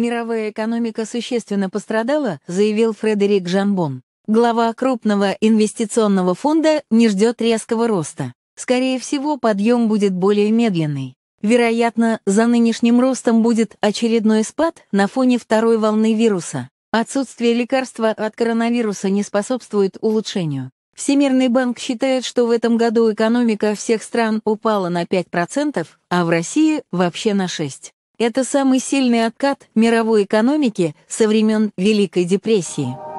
мировая экономика существенно пострадала, заявил Фредерик Жанбон. Глава крупного инвестиционного фонда не ждет резкого роста. Скорее всего, подъем будет более медленный. Вероятно, за нынешним ростом будет очередной спад на фоне второй волны вируса. Отсутствие лекарства от коронавируса не способствует улучшению. Всемирный банк считает, что в этом году экономика всех стран упала на 5%, а в России вообще на 6%. Это самый сильный откат мировой экономики со времен Великой депрессии.